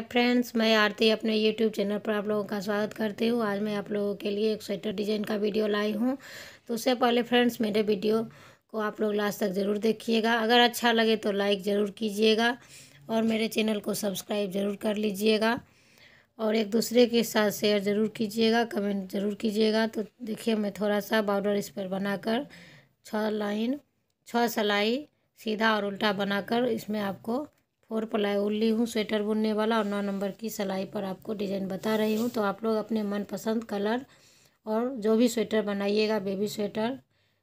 hi friends मैं आरती अपने YouTube channel पर आप लोगों का स्वागत करती हूँ आज मैं आप लोगों के लिए एक स्वेटर डिजाइन का वीडियो लाई हूँ तो उससे पहले फ्रेंड्स मेरे वीडियो को आप लोग लास्ट तक ज़रूर देखिएगा अगर अच्छा लगे तो लाइक ज़रूर कीजिएगा और मेरे चैनल को सब्सक्राइब ज़रूर कर लीजिएगा और एक दूसरे के साथ शेयर ज़रूर कीजिएगा कमेंट ज़रूर कीजिएगा तो देखिए मैं थोड़ा सा बॉर्डर इस पर बनाकर छः लाइन छः सलाई सीधा और उल्टा बनाकर इसमें आपको और उल ली हूँ स्वेटर बुनने वाला और नौ नंबर की सिलाई पर आपको डिज़ाइन बता रही हूँ तो आप लोग अपने मनपसंद कलर और जो भी स्वेटर बनाइएगा बेबी स्वेटर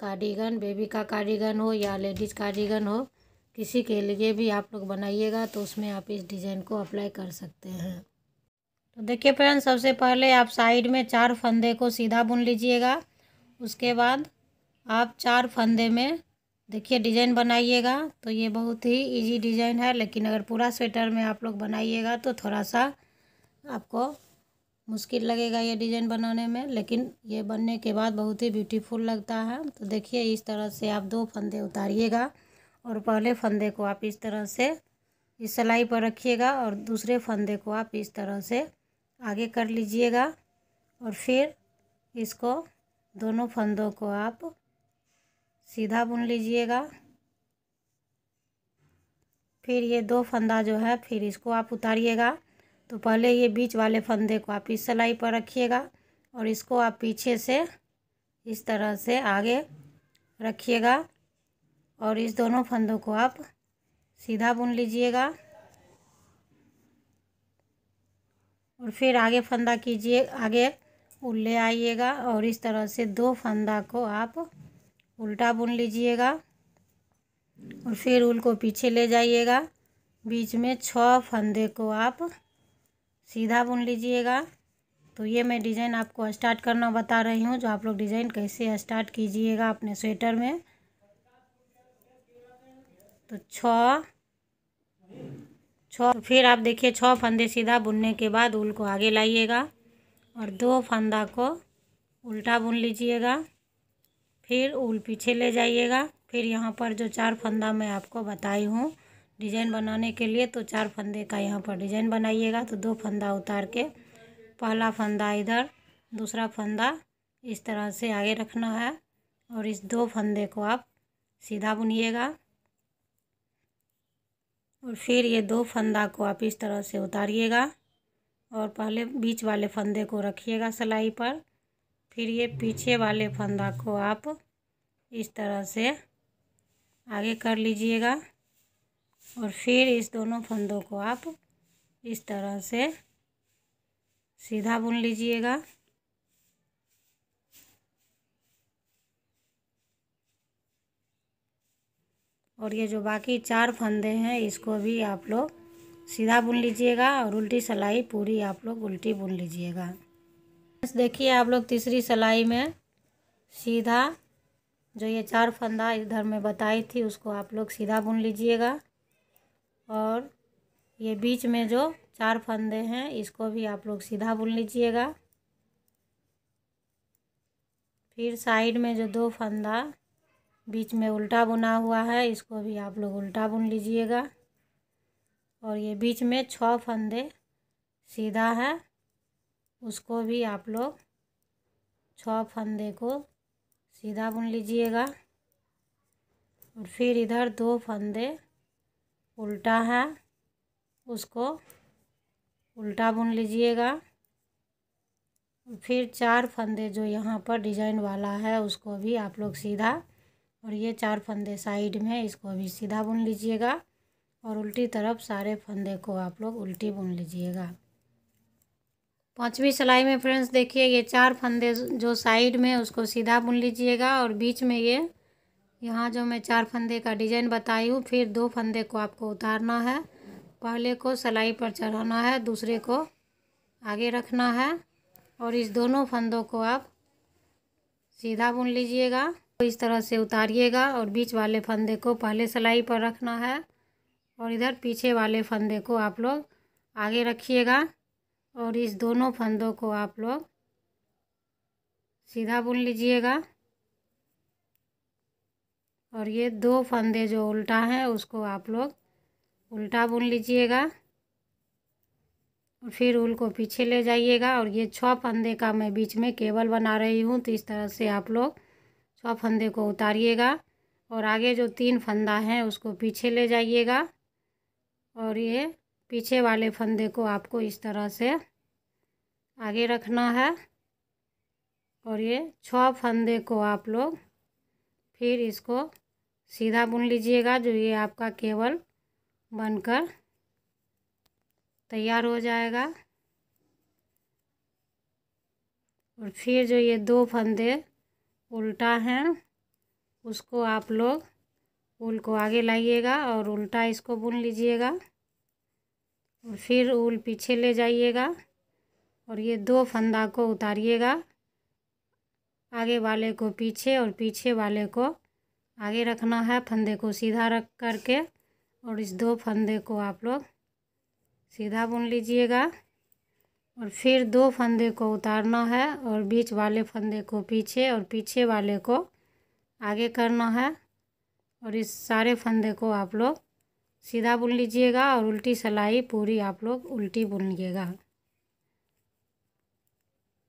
कार्डिगन बेबी का कार्डिगन हो या लेडीज़ कार्डिगन हो किसी के लिए भी आप लोग बनाइएगा तो उसमें आप इस डिज़ाइन को अप्लाई कर सकते हैं तो देखिए फ्रेंड सबसे पहले आप साइड में चार फंदे को सीधा बुन लीजिएगा उसके बाद आप चार फंदे में देखिए डिज़ाइन बनाइएगा तो ये बहुत ही इजी डिज़ाइन है लेकिन अगर पूरा स्वेटर में आप लोग बनाइएगा तो थोड़ा सा आपको मुश्किल लगेगा ये डिज़ाइन बनाने में लेकिन ये बनने के बाद बहुत ही ब्यूटीफुल लगता है तो देखिए इस तरह से आप दो फंदे उतारिएगा और पहले फंदे को आप इस तरह से इस सिलाई पर रखिएगा और दूसरे फंदे को आप इस तरह से आगे कर लीजिएगा और फिर इसको दोनों फंदों को आप सीधा बुन लीजिएगा फिर ये दो फंदा जो है फिर इसको आप उतारिएगा तो पहले ये बीच वाले फंदे को आप इस सिलाई पर रखिएगा और इसको आप पीछे से इस तरह से आगे रखिएगा और इस दोनों फंदों को आप सीधा बुन लीजिएगा और फिर आगे फंदा कीजिए आगे उल्ले आइएगा और इस तरह से दो फंदा को आप उल्टा बुन लीजिएगा और फिर उल को पीछे ले जाइएगा बीच में छः फंदे को आप सीधा बुन लीजिएगा तो ये मैं डिज़ाइन आपको स्टार्ट करना बता रही हूँ जो आप लोग डिज़ाइन कैसे स्टार्ट कीजिएगा अपने स्वेटर में तो छ तो फिर आप देखिए छः फंदे सीधा बुनने के बाद उल को आगे लाइएगा और दो फंदा को उल्टा बुन लीजिएगा फिर उल पीछे ले जाइएगा फिर यहाँ पर जो चार फंदा मैं आपको बताई हूँ डिजाइन बनाने के लिए तो चार फंदे का यहाँ पर डिजाइन बनाइएगा तो दो फंदा उतार के पहला फंदा इधर दूसरा फंदा इस तरह से आगे रखना है और इस दो फंदे को आप सीधा बुनिएगा और फिर ये दो फंदा को आप इस तरह से उतारिएगा और पहले बीच वाले फंदे को रखिएगा सिलाई पर फिर ये पीछे वाले फंदा को आप इस तरह से आगे कर लीजिएगा और फिर इस दोनों फंदों को आप इस तरह से सीधा बुन लीजिएगा और ये जो बाकी चार फंदे हैं इसको भी आप लोग सीधा बुन लीजिएगा और उल्टी सलाई पूरी आप लोग उल्टी बुन लीजिएगा देखिए आप लोग तीसरी सिलाई में सीधा जो ये चार फंदा इधर में बताई थी उसको आप लोग सीधा बुन लीजिएगा और ये बीच में जो चार फंदे हैं इसको भी आप लोग सीधा बुन लीजिएगा फिर साइड में जो दो फंदा बीच में उल्टा बुना हुआ है इसको भी आप लोग उल्टा बुन लीजिएगा और ये बीच में छः फंदे सीधा है उसको भी आप लोग छः फंदे को सीधा बुन लीजिएगा और फिर इधर दो फंदे उल्टा है उसको उल्टा बुन लीजिएगा फिर चार फंदे जो यहाँ पर डिजाइन वाला है उसको भी आप लोग सीधा और ये चार फंदे साइड में इसको भी सीधा बुन लीजिएगा और उल्टी तरफ सारे फंदे को आप लोग उल्टी बुन लीजिएगा पाँचवीं सिलाई में फ्रेंड्स देखिए ये चार फंदे जो साइड में उसको सीधा बुन लीजिएगा और बीच में ये यहाँ जो मैं चार फंदे का डिजाइन बताई हूँ फिर दो फंदे को आपको उतारना है पहले को सिलाई पर चढ़ाना है दूसरे को आगे रखना है और इस दोनों फंदों को आप सीधा बुन लीजिएगा तो इस तरह से उतारिएगा और बीच वाले फंदे को पहले सिलाई पर रखना है और इधर पीछे वाले फंदे को आप लोग आगे रखिएगा और इस दोनों फंदों को आप लोग सीधा बुन लीजिएगा और ये दो फंदे जो उल्टा हैं उसको आप लोग उल्टा बुन लीजिएगा और फिर उल को पीछे ले जाइएगा और ये छः फंदे का मैं बीच में केबल बना रही हूँ तो इस तरह से आप लोग छः फंदे को उतारिएगा और आगे जो तीन फंदा हैं उसको पीछे ले जाइएगा और ये पीछे वाले फंदे को आपको इस तरह से आगे रखना है और ये छः फंदे को आप लोग फिर इसको सीधा बुन लीजिएगा जो ये आपका केवल बनकर तैयार हो जाएगा और फिर जो ये दो फंदे उल्टा हैं उसको आप लोग उल को आगे लाइएगा और उल्टा इसको बुन लीजिएगा और फिर ऊल पीछे ले जाइएगा और ये दो फंदा को उतारिएगा आगे वाले को पीछे और पीछे वाले को आगे रखना है फंदे को सीधा रख करके और इस दो फंदे को आप लोग सीधा बुन लीजिएगा और फिर दो फंदे को उतारना है और बीच वाले फंदे को पीछे और पीछे वाले को आगे करना है और इस सारे फंदे को आप लोग सीधा बुन लीजिएगा और उल्टी सलाई पूरी आप लोग उल्टी बुन लीजिएगा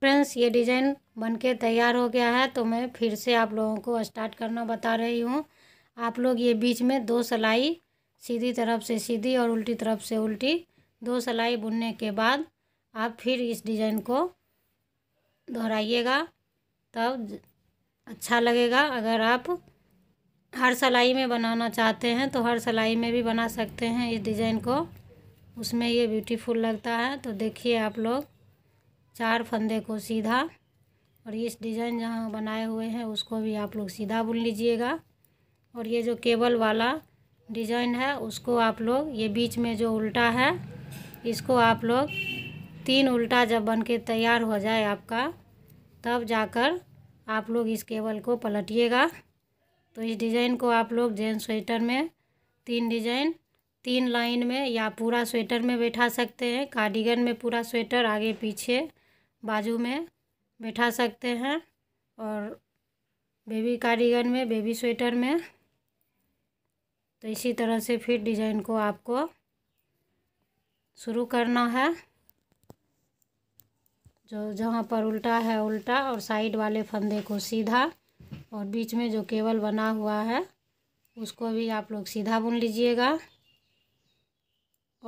फ्रेंड्स ये डिज़ाइन बनके तैयार हो गया है तो मैं फिर से आप लोगों को स्टार्ट करना बता रही हूँ आप लोग ये बीच में दो सिलाई सीधी तरफ से सीधी और उल्टी तरफ से उल्टी दो सलाई बुनने के बाद आप फिर इस डिज़ाइन को दोहराइएगा तब अच्छा लगेगा अगर आप हर सलाई में बनाना चाहते हैं तो हर सलाई में भी बना सकते हैं इस डिज़ाइन को उसमें ये ब्यूटीफुल लगता है तो देखिए आप लोग चार फंदे को सीधा और इस डिज़ाइन जहाँ बनाए हुए हैं उसको भी आप लोग सीधा बुन लीजिएगा और ये जो केबल वाला डिज़ाइन है उसको आप लोग ये बीच में जो उल्टा है इसको आप लोग तीन उल्टा जब बन के तैयार हो जाए आपका तब जाकर आप लोग इस केबल को पलटिएगा तो इस डिज़ाइन को आप लोग जेंट्स स्वेटर में तीन डिजाइन तीन लाइन में या पूरा स्वेटर में बैठा सकते हैं कार्डिगन में पूरा स्वेटर आगे पीछे बाजू में बैठा सकते हैं और बेबी कार्डिगन में बेबी स्वेटर में तो इसी तरह से फिर डिज़ाइन को आपको शुरू करना है जो जहाँ पर उल्टा है उल्टा और साइड वाले फंदे को सीधा और बीच में जो केवल बना हुआ है उसको भी आप लोग सीधा बुन लीजिएगा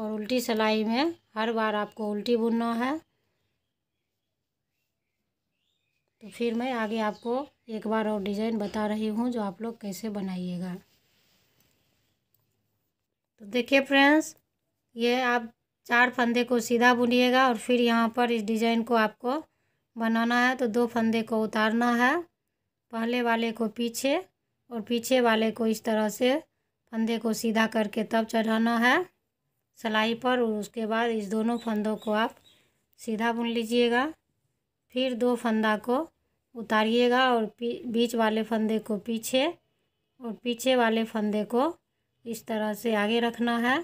और उल्टी सिलाई में हर बार आपको उल्टी बुनना है तो फिर मैं आगे आपको एक बार और डिज़ाइन बता रही हूँ जो आप लोग कैसे बनाइएगा तो देखिए फ्रेंड्स ये आप चार फंदे को सीधा बुनिएगा और फिर यहाँ पर इस डिज़ाइन को आपको बनाना है तो दो फंदे को उतारना है पहले वाले को पीछे और पीछे वाले को इस तरह से फंदे को सीधा करके तब चढ़ाना है सलाई पर और उसके बाद इस दोनों फंदों को आप सीधा बुन लीजिएगा फिर दो फंदा को उतारिएगा और बीच वाले फंदे को पीछे और पीछे वाले फंदे को इस तरह से आगे रखना है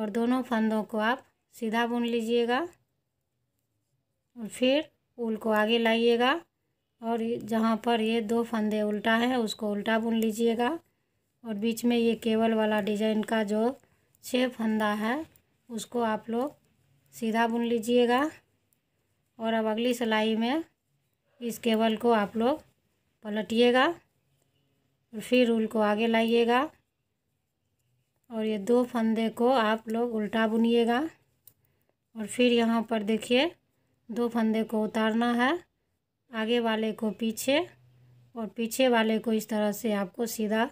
और दोनों फंदों को आप सीधा बुन लीजिएगा और फिर ऊल को आगे लाइएगा और जहाँ पर ये दो फंदे उल्टा है उसको उल्टा बुन लीजिएगा और बीच में ये केवल वाला डिजाइन का जो छः फंदा है उसको आप लोग सीधा बुन लीजिएगा और अब अगली सिलाई में इस केवल को आप लोग पलटिएगा और फिर रूल को आगे लाइएगा और ये दो फंदे को आप लोग उल्टा बुनिएगा और फिर यहाँ पर देखिए दो फंदे को उतारना है आगे वाले को पीछे और पीछे वाले को इस तरह से आपको सीधा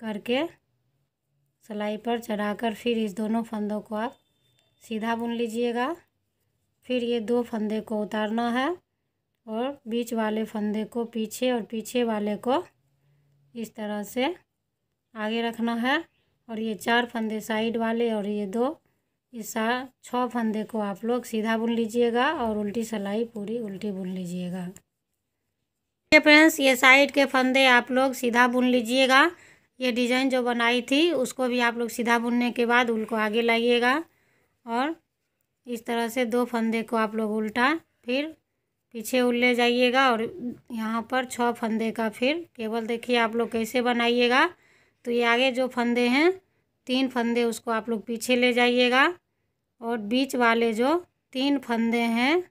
करके सलाई पर चढ़ाकर फिर इस दोनों फंदों को आप सीधा बुन लीजिएगा फिर ये दो फंदे को उतारना है और बीच वाले फंदे को पीछे और पीछे वाले को इस तरह से आगे रखना है और ये चार फंदे साइड वाले और ये दो इस छः फंदे को आप लोग सीधा बुन लीजिएगा और उल्टी सिलाई पूरी उल्टी बुन लीजिएगा फ्रेंड्स ये साइड के फंदे आप लोग सीधा बुन लीजिएगा ये डिजाइन जो बनाई थी उसको भी आप लोग सीधा बुनने के बाद उल को आगे लाइएगा और इस तरह से दो फंदे को आप लोग उल्टा फिर पीछे उल ले जाइएगा और यहाँ पर छः फंदे का फिर केवल देखिए आप लोग कैसे बनाइएगा तो ये आगे जो फंदे हैं तीन फंदे उसको आप लोग पीछे ले जाइएगा और बीच वाले जो तीन फंदे हैं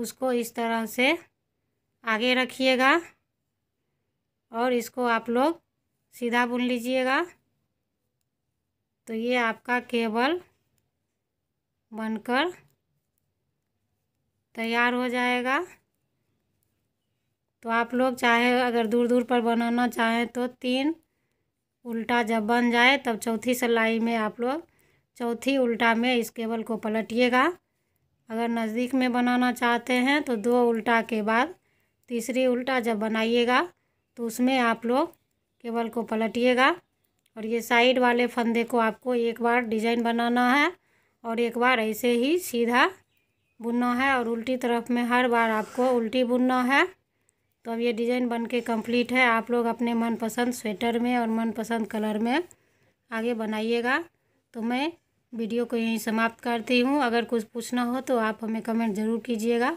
उसको इस तरह से आगे रखिएगा और इसको आप लोग सीधा बुन लीजिएगा तो ये आपका केबल बनकर तैयार हो जाएगा तो आप लोग चाहे अगर दूर दूर पर बनाना चाहें तो तीन उल्टा जब बन जाए तब चौथी सिलाई में आप लोग चौथी उल्टा में इस केबल को पलटिएगा अगर नज़दीक में बनाना चाहते हैं तो दो उल्टा के बाद तीसरी उल्टा जब बनाइएगा तो उसमें आप लोग केबल को पलटिएगा और ये साइड वाले फंदे को आपको एक बार डिजाइन बनाना है और एक बार ऐसे ही सीधा बुनना है और उल्टी तरफ में हर बार आपको उल्टी बुनना है तो अब ये डिज़ाइन बन के कम्प्लीट है आप लोग अपने मनपसंद स्वेटर में और मनपसंद कलर में आगे बनाइएगा तो मैं वीडियो को यहीं समाप्त करती हूँ अगर कुछ पूछना हो तो आप हमें कमेंट ज़रूर कीजिएगा